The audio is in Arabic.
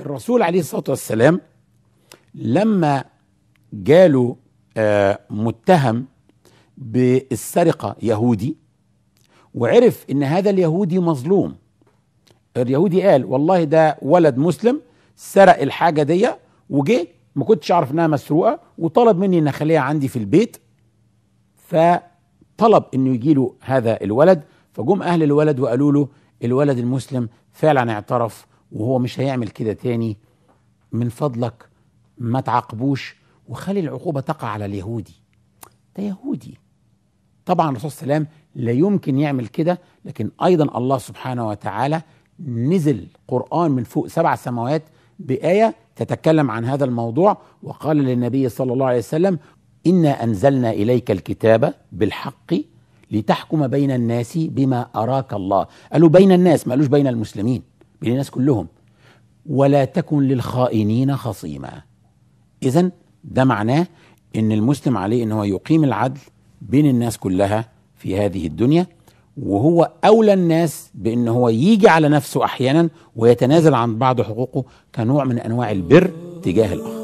الرسول عليه الصلاه والسلام لما جاله آه، متهم بالسرقه يهودي وعرف ان هذا اليهودي مظلوم اليهودي قال والله ده ولد مسلم سرق الحاجه دي وجه ما كنتش اعرف انها مسروقه وطلب مني ان اخليها عندي في البيت فطلب انه يجي له هذا الولد فجم اهل الولد وقالوا له الولد المسلم فعلا اعترف وهو مش هيعمل كده تاني من فضلك ما تعاقبوش وخلي العقوبة تقع على اليهودي ده يهودي طبعا الرسول صلى الله عليه وسلم لا يمكن يعمل كده لكن أيضا الله سبحانه وتعالى نزل قرآن من فوق سبع سماوات بآية تتكلم عن هذا الموضوع وقال للنبي صلى الله عليه وسلم إنا أنزلنا إليك الكتاب بالحق لتحكم بين الناس بما أراك الله قالوا بين الناس ما قالوش بين المسلمين بين الناس كلهم ولا تكن للخائنين خصيما اذا ده معناه ان المسلم عليه ان هو يقيم العدل بين الناس كلها في هذه الدنيا وهو اولى الناس بان هو يجي على نفسه احيانا ويتنازل عن بعض حقوقه كنوع من انواع البر تجاه الاخر